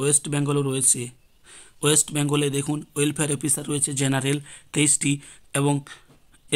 West বেঙ্গলও রয়েছে West বেঙ্গলে দেখুন ওয়েলফেয়ার অফিসার রয়েছে জেনারেল তেইশটি এবং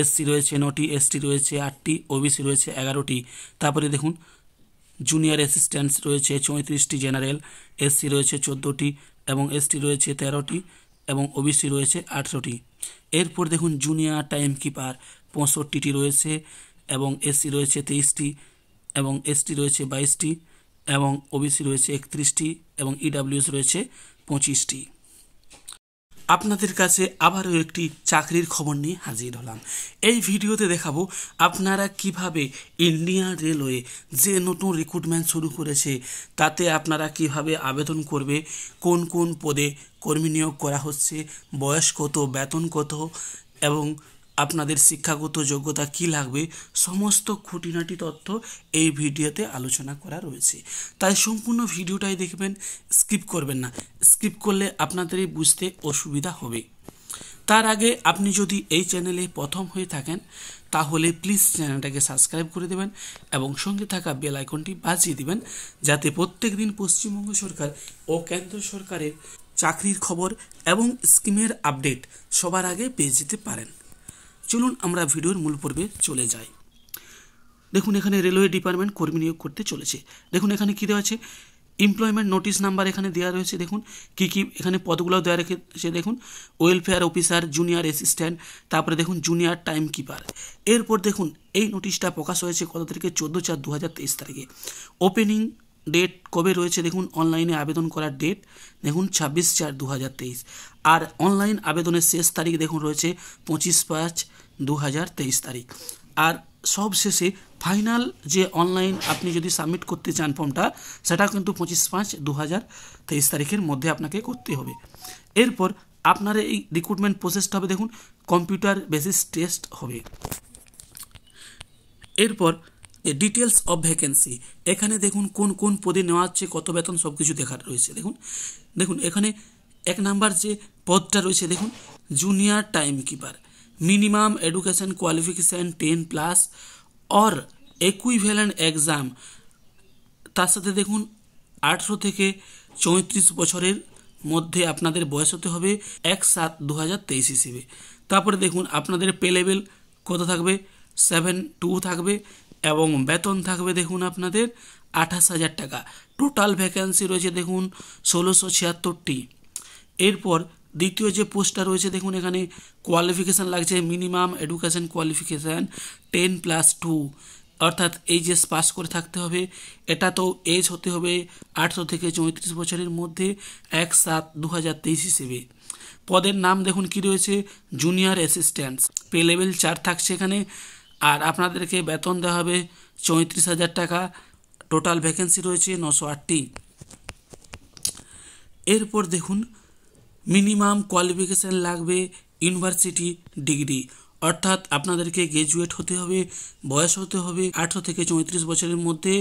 এসসি রয়েছে নটি এসটি রয়েছে আটটি ওবিসি রয়েছে এগারোটি তারপরে দেখুন জুনিয়র অ্যাসিস্ট্যান্টস রয়েছে চৌত্রিশটি জেনারেল এসসি রয়েছে চোদ্দোটি এবং এসটি রয়েছে তেরোটি এবং ওবিসি রয়েছে আঠেরোটি এরপর দেখুন জুনিয়র টাইম কিপার পঁয়ষট্টিটি রয়েছে এবং এসসি রয়েছে তেইশটি এবং এসটি রয়েছে বাইশটি এবং ওবিসি রয়েছে একত্রিশটি এবং ইডাব্লিউএস e রয়েছে পঁচিশটি আপনাদের কাছে আবারও একটি চাকরির খবর নিয়ে হাজির হলাম এই ভিডিওতে দেখাবো আপনারা কিভাবে ইন্ডিয়ান রেলওয়ে যে নতুন রিক্রুটমেন্ট শুরু করেছে তাতে আপনারা কিভাবে আবেদন করবে কোন কোন পদে কর্মী নিয়োগ করা হচ্ছে বয়স কত বেতন কত এবং আপনাদের শিক্ষাগত যোগ্যতা কি লাগবে সমস্ত খুঁটিনাটি তথ্য এই ভিডিওতে আলোচনা করা রয়েছে তাই সম্পূর্ণ ভিডিওটাই দেখবেন স্কিপ করবেন না স্কিপ করলে আপনাদেরই বুঝতে অসুবিধা হবে তার আগে আপনি যদি এই চ্যানেলে প্রথম হয়ে থাকেন তাহলে প্লিজ চ্যানেলটাকে সাবস্ক্রাইব করে দেবেন এবং সঙ্গে থাকা বেল আইকনটি বাজিয়ে দেবেন যাতে প্রত্যেক দিন পশ্চিমবঙ্গ সরকার ও কেন্দ্র সরকারের চাকরির খবর এবং স্কিমের আপডেট সবার আগে পেয়ে যেতে পারেন চলুন আমরা ভিডিওর মূল পর্বে চলে যাই দেখুন এখানে রেলওয়ে ডিপার্টমেন্ট কর্মী নিয়োগ করতে চলেছে দেখুন এখানে কী দেওয়া আছে এমপ্লয়মেন্ট নোটিশ নাম্বার এখানে দেওয়া রয়েছে দেখুন কি কি এখানে পদগুলো দেওয়া রেখেছে দেখুন ওয়েলফেয়ার অফিসার জুনিয়র অ্যাসিস্ট্যান্ট তারপরে দেখুন জুনিয়র টাইম কিপার এরপর দেখুন এই নোটিশটা প্রকাশ হয়েছে কত তারিখে চোদ্দো চার দু হাজার তেইশ তারিখে ওপেনিং ডেট কবে রয়েছে দেখুন অনলাইনে আবেদন করার ডেট দেখুন ছাব্বিশ চার দু হাজার তেইশ আর অনলাইন আবেদনের শেষ তারিখ দেখুন রয়েছে পঁচিশ পাঁচ দু তারিখ আর সবশেষে ফাইনাল যে অনলাইন আপনি যদি সাবমিট করতে চান ফর্মটা সেটা কিন্তু পঁচিশ পাঁচ দু তারিখের মধ্যে আপনাকে করতে হবে এরপর আপনার এই রিক্রুটমেন্ট প্রসেসটা হবে দেখুন কম্পিউটার বেসিস টেস্ট হবে এরপর ডিটেলস অফ ভ্যাকেন্সি এখানে দেখুন কোন কোন পদে নেওয়া হচ্ছে কত বেতন সব কিছু দেখার রয়েছে দেখুন দেখুন এখানে এক নাম্বার যে পদটা রয়েছে দেখুন junior timekeeper minimum education qualification ten plus or equivalent exam তার সাথে দেখুন আঠেরো থেকে চৌত্রিশ বছরের মধ্যে আপনাদের বয়স হতে হবে এক সাত দু হাজার তেইশ হিসেবে তারপরে দেখুন আপনাদের পে লেভেল কত থাকবে সেভেন টু থাকবে এবং বেতন থাকবে দেখুন আপনাদের আঠাশ হাজার টাকা টোটাল ভ্যাকেন্সি রয়েছে দেখুন ষোলোশো ছিয়াত্তরটি এরপর দ্বিতীয় যে পোস্টটা রয়েছে দেখুন এখানে কোয়ালিফিকেশান লাগছে minimum education qualification ten plus two অর্থাৎ এই যে পাস করে থাকতে হবে এটা তো এজ হতে হবে আটশো থেকে চৌত্রিশ বছরের মধ্যে এক সাত দু হাজার তেইশ হিসেবে পদের নাম দেখুন কি রয়েছে জুনিয়র অ্যাসিস্ট্যান্টস পে লেভেল চার থাকছে এখানে আর আপনাদেরকে বেতন দেওয়া হবে চৌত্রিশ হাজার টাকা টোটাল ভ্যাকেন্সি রয়েছে নশো আটটি এরপর দেখুন মিনিমাম কোয়ালিফিকেশান লাগবে ইউনিভার্সিটি ডিগ্রি অর্থাৎ আপনাদেরকে গ্রাজুয়েট হতে হবে বয়স হতে হবে আঠেরো থেকে চৌত্রিশ বছরের মধ্যে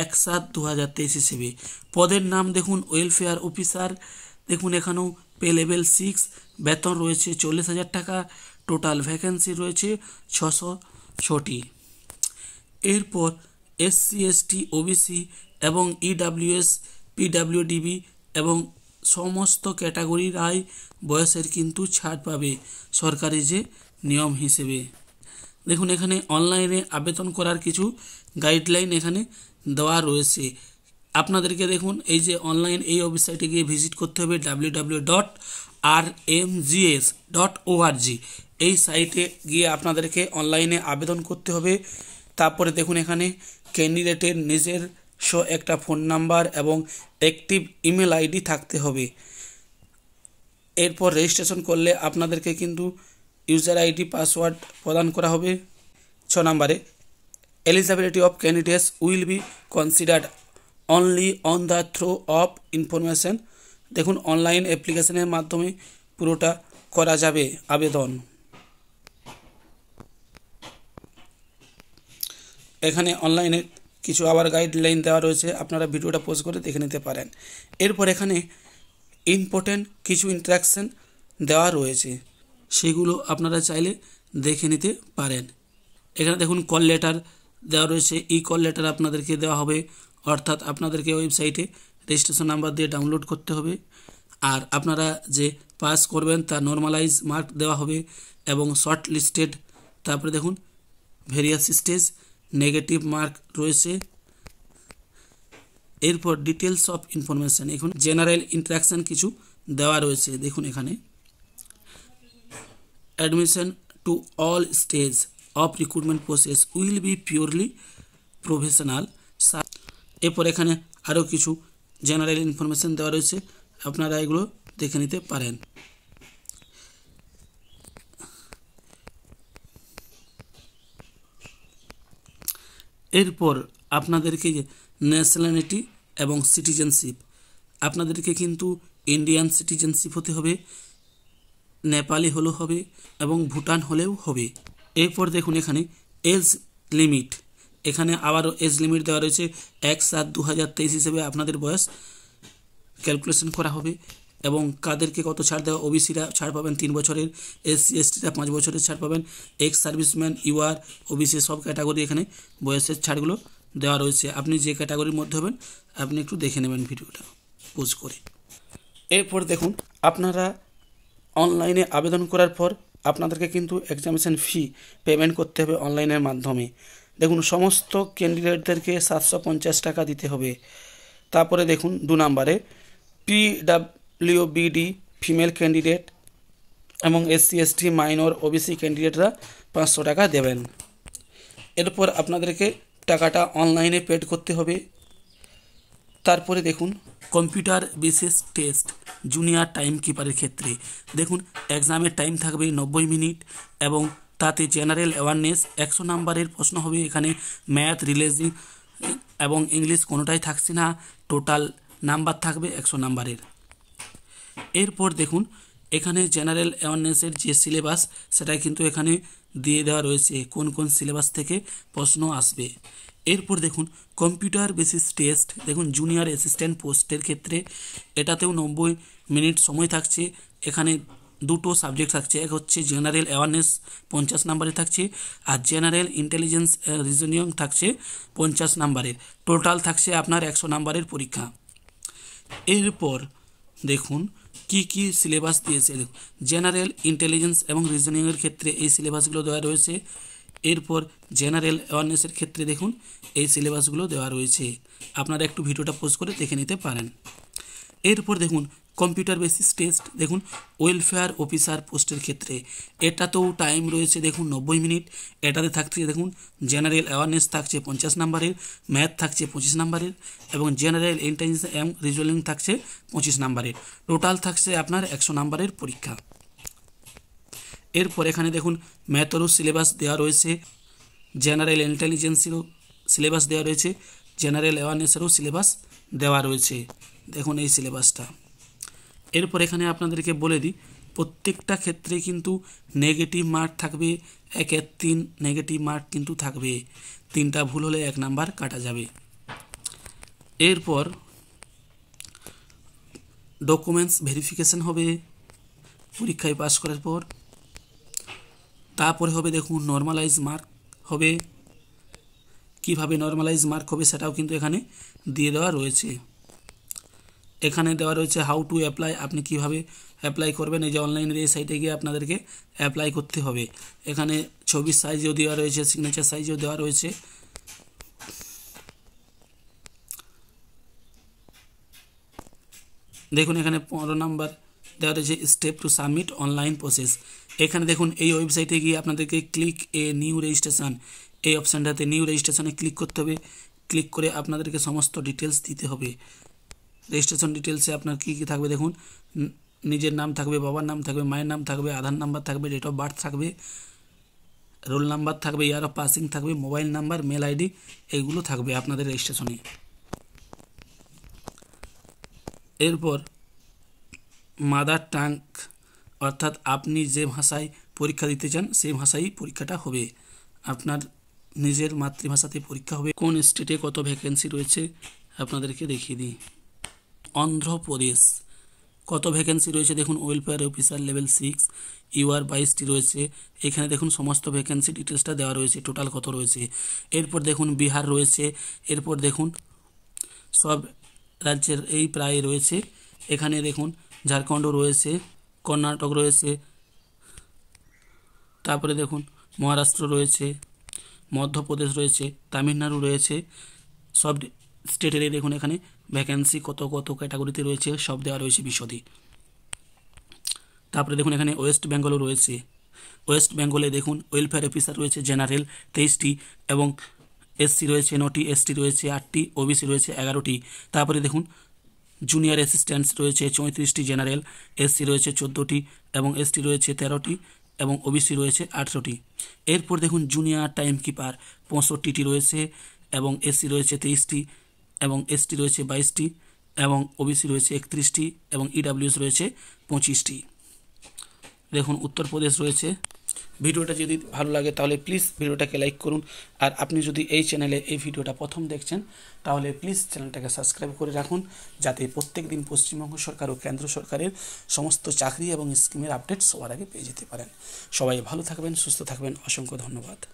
এক সাত দু হাজার তেইশ হিসেবে পদের নাম দেখুন ওয়েলফেয়ার অফিসার দেখুন এখানেও পে লেভেল সিক্স বেতন রয়েছে চল্লিশ হাজার টাকা টোটাল ভ্যাকেন্সি রয়েছে ছশো ছটি এরপর এসসি এসটি ওবিসি এবং ইডাব্লিউএস e পিডাব্লিউডিবি এবং সমস্ত ক্যাটাগরির আয় বয়সের কিন্তু ছাড় পাবে সরকারি যে নিয়ম হিসেবে দেখুন এখানে অনলাইনে আবেদন করার কিছু গাইডলাইন এখানে দেওয়া রয়েছে আপনাদেরকে দেখুন এই যে অনলাইন এই ওয়েবসাইটে গিয়ে ভিজিট করতে হবে W W dot R M GS dot ORG এই সাইটে গিয়ে আপনাদেরকে অনলাইনে আবেদন করতে হবে তারপরে দেখুন এখানে ক্যান্ডিডেটের নিজের সহ একটা ফোন নাম্বার এবং অ্যাক্টিভ ইমেল আইডি থাকতে হবে এরপর রেজিস্ট্রেশন করলে আপনাদেরকে কিন্তু ইউজার আইডি পাসওয়ার্ড প্রদান করা হবে ছ নম্বরে eligibility of candidates will be considered only on the throw of information দেখুন অনলাইন অ্যাপ্লিকেশনের মাধ্যমে পুরোটা করা যাবে আবেদন এখানে অনলাইনে কিছু আবার গাইডলাইন দেওয়া রয়েছে আপনারা ভিডিওটা পোস্ট করে দেখে নিতে পারেন এরপর এখানে ইম্পর্টেন্ট কিছু ইন্ট্রাকশান দেওয়া রয়েছে সেগুলো আপনারা চাইলে দেখে নিতে পারেন এখানে দেখুন কল লেটার দেওয়া রয়েছে ই কল লেটার আপনাদেরকে দেওয়া হবে অর্থাৎ আপনাদেরকে ওয়েবসাইটে রেজিস্ট্রেশন নাম্বার দিয়ে ডাউনলোড করতে হবে আর আপনারা যে পাস করবেন তা নর্মালাইজ মার্ক দেওয়া হবে এবং শর্ট লিস্টেড তারপরে দেখুন ভেরিয়াস স্টেজ নেগেটিভ মার্ক রয়েছে এরপর ডিটেলস অফ ইনফরমেশান এখন জেনারেল ইন্ট্রাকশান কিছু দেওয়া রয়েছে দেখুন এখানে admission to all stage of recruitment process will be purely professional এরপর এখানে আরও কিছু জেনারেল ইনফরমেশান দেওয়া রয়েছে আপনারা এগুলো দেখে নিতে পারেন এরপর আপনাদেরকে ন্যাশনালিটি এবং সিটিজেনশিপ আপনাদেরকে কিন্তু ইন্ডিয়ান সিটিজেনশিপ হতে হবে নেপালি হলেও হবে এবং ভুটান হলেও হবে এরপর দেখুন এখানে এজ লিমিট এখানে আবারও এজ লিমিট দেওয়া রয়েছে এক সাত দু হাজার তেইশ হিসেবে আপনাদের বয়স ক্যালকুলেশন করা হবে এবং কাদেরকে কত ছাড় দেওয়া ওবিসিরা ছাড় পাবেন তিন বছরের এসসি এসটিরা পাঁচ বছরের ছাড় পাবেন এক্স সার্ভিসম্যান ইউআর ওবিসি সব ক্যাটাগরি এখানে বয়সের ছাড়গুলো দেওয়া রয়েছে আপনি যে ক্যাটাগরির মধ্যে হবেন আপনি একটু দেখে নেবেন ভিডিওটা পোজ করে এরপর দেখুন আপনারা অনলাইনে আবেদন করার পর আপনাদেরকে কিন্তু এক্সামিনেশন ফি পেমেন্ট করতে হবে অনলাইনের মাধ্যমে দেখুন সমস্ত ক্যান্ডিডেটদেরকে সাতশো পঞ্চাশ টাকা দিতে হবে তারপরে দেখুন দু নম্বরে P W BD female candidate এবং এসসি এসটি মাইনর ওবিসি ক্যান্ডিডেটরা পাঁচশো টাকা দেবেন এরপর আপনাদেরকে টাকাটা অনলাইনে পেড করতে হবে তারপরে দেখুন কম্পিউটার বিশেষ টেস্ট জুনিয়র টাইম কিপারের ক্ষেত্রে দেখুন এক্সামের টাইম থাকবে নব্বই মিনিট এবং তাতে জেনারেল অ্যাওয়ারনেস একশো নাম্বারের প্রশ্ন হবে এখানে ম্যাথ রিলেজিং এবং ইংলিশ কোনোটাই থাকছে না টোটাল নাম্বার থাকবে একশো নাম্বারের এরপর দেখুন এখানে জেনারেল অ্যাওয়ারনেসের যে সিলেবাস সেটা কিন্তু এখানে দিয়ে দেওয়া রয়েছে কোন কোন সিলেবাস থেকে প্রশ্ন আসবে এরপর দেখুন কম্পিউটার বেসিস টেস্ট দেখুন জুনিয়র অ্যাসিস্ট্যান্ট পোস্টের ক্ষেত্রে এটাতেও নব্বই মিনিট সময় থাকছে এখানে দুটো সাবজেক্ট থাকছে এক হচ্ছে জেনারেল অ্যাওয়ারনেস পঞ্চাশ নাম্বারে থাকছে আর জেনারেল ইন্টেলিজেন্স রিজনিয়ং থাকছে পঞ্চাশ নাম্বারের টোটাল থাকছে আপনার একশো নাম্বারের পরীক্ষা এরপর দেখুন কি কি সিলেবাস দিয়েছে জেনারেল ইন্টেলিজেন্স এবং রিজনিংয়ের ক্ষেত্রে এই সিলেবাসগুলো দেওয়া রয়েছে এরপর জেনারেল অ্যাওয়ারনেসের ক্ষেত্রে দেখুন এই সিলেবাসগুলো দেওয়া রয়েছে আপনারা একটু ভিডিওটা পোস্ট করে দেখে নিতে পারেন এরপর দেখুন কম্পিউটার বেসিস টেস্ট দেখুন ওয়েলফেয়ার অফিসার পোস্টের ক্ষেত্রে এটাতেও টাইম রয়েছে দেখুন নব্বই মিনিট এটাতে থাকছে দেখুন জেনারেল অ্যাওয়ারনেস থাকছে পঞ্চাশ নাম্বারের ম্যাথ থাকছে পঁচিশ নাম্বারের এবং জেনারেল ইন্টেলিজেন্স এম রিজলিং থাকছে পঁচিশ নাম্বারের টোটাল থাকছে আপনার একশো নাম্বারের পরীক্ষা এরপর এখানে দেখুন ম্যাথেরও সিলেবাস দেওয়া রয়েছে জেনারেল ইন্টেলিজেন্সেরও সিলেবাস দেওয়া রয়েছে জেনারেল অ্যাওয়ারনেসেরও সিলেবাস দেওয়া রয়েছে দেখুন এই সিলেবাসটা এরপর এখানে আপনাদেরকে বলে দিই প্রত্যেকটা ক্ষেত্রে কিন্তু নেগেটিভ মার্ক থাকবে একের তিন নেগেটিভ মার্ক কিন্তু থাকবে তিনটা ভুল হলে এক নাম্বার কাটা যাবে এরপর ডকুমেন্টস ভেরিফিকেশন হবে পরীক্ষায় পাশ করার পর তারপরে হবে দেখুন নর্মালাইজ মার্ক হবে কিভাবে নর্মালাইজ মার্ক হবে সেটাও কিন্তু এখানে দিয়ে দেওয়া রয়েছে এখানে দেওয়া রয়েছে হাউ টু অ্যাপ্লাই আপনি কিভাবে অ্যাপ্লাই করবেন এই যে অনলাইনের এই সাইটে গিয়ে আপনাদেরকে অ্যাপ্লাই করতে হবে এখানে ছবির সাইজও দেওয়া রয়েছে সিগনেচার সাইজও দেওয়া রয়েছে দেখুন এখানে পনেরো নাম্বার দেওয়া রয়েছে step two submit online process এখানে দেখুন এই ওয়েবসাইটে গিয়ে আপনাদেরকে ক্লিক এ নিউ রেজিস্ট্রেশন এই অপশানটাতে নিউ রেজিস্ট্রেশনে ক্লিক করতে হবে ক্লিক করে আপনাদেরকে সমস্ত ডিটেলস দিতে হবে রেজিস্ট্রেশন ডিটেলসে আপনার কী কী থাকবে দেখুন নিজের নাম থাকবে বাবার নাম থাকবে মায়ের নাম থাকবে আধার নাম্বার থাকবে ডেট অফ বার্থ থাকবে রোল নাম্বার থাকবে ইয়ার অফ পাসিং থাকবে মোবাইল নাম্বার মেল আইডি এইগুলো থাকবে আপনাদের রেজিস্ট্রেশনে এরপর মাদার টাং অর্থাৎ আপনি যে ভাষায় পরীক্ষা দিতে চান সেই ভাষায় পরীক্ষাটা হবে আপনার নিজের মাতৃভাষাতে পরীক্ষা হবে কোন স্টেটে কত ভ্যাকেন্সি রয়েছে আপনাদেরকে দেখিয়ে দিই অন্ধ্রপ্রদেশ কত ভ্যাকেন্সি রয়েছে দেখুন welfare officer level six UR বাইশটি রয়েছে এখানে দেখুন সমস্ত ভ্যাকেন্সি ডিটেলসটা দেওয়া রয়েছে টোটাল কত রয়েছে এরপর দেখুন বিহার রয়েছে এরপর দেখুন সব রাজ্যের এই প্রায় রয়েছে এখানে দেখুন ঝাড়খণ্ড রয়েছে কর্ণাটক রয়েছে তারপরে দেখুন মহারাষ্ট্র রয়েছে মধ্যপ্রদেশ রয়েছে তামিলনাড়ু রয়েছে সব স্টেটেরই দেখুন এখানে ভ্যাকেন্সি কত কত ক্যাটাগরিতে রয়েছে সব দেওয়া রয়েছে বিশদে তারপরে দেখুন এখানে ওয়েস্ট বেঙ্গলও রয়েছে ওয়েস্ট বেঙ্গলে দেখুন ওয়েলফেয়ার অফিসার রয়েছে জেনারেল তেইশটি এবং এসসি রয়েছে নটি এসটি রয়েছে আটটি ওবিসি রয়েছে এগারোটি তারপরে দেখুন জুনিয়র অ্যাসিস্ট্যান্টস রয়েছে চৌত্রিশটি জেনারেল এসসি রয়েছে চোদ্দোটি এবং এসটি রয়েছে তেরোটি এবং ওবিসি রয়েছে আঠেরোটি এরপর দেখুন জুনিয়র টাইম কিপার পঁয়ষট্টিটি রয়েছে এবং এসসি রয়েছে তেইশটি এবং এসটি রয়েছে বাইশটি এবং ওবিসি রয়েছে একত্রিশটি এবং ইডাব্লিউএস e রয়েছে পঁচিশটি দেখুন উত্তরপ্রদেশ রয়েছে ভিডিওটা যদি ভালো লাগে তাহলে প্লিজ ভিডিওটাকে লাইক করুন আর আপনি যদি এই চ্যানেলে এই ভিডিওটা প্রথম দেখছেন তাহলে প্লিজ চ্যানেলটাকে সাবস্ক্রাইব করে রাখুন যাতে প্রত্যেক দিন পশ্চিমবঙ্গ সরকার ও কেন্দ্র সরকারের সমস্ত চাকরি এবং স্কিমের আপডেট সবার আগে পেয়ে যেতে পারেন সবাই ভালো থাকবেন সুস্থ থাকবেন অসংখ্য ধন্যবাদ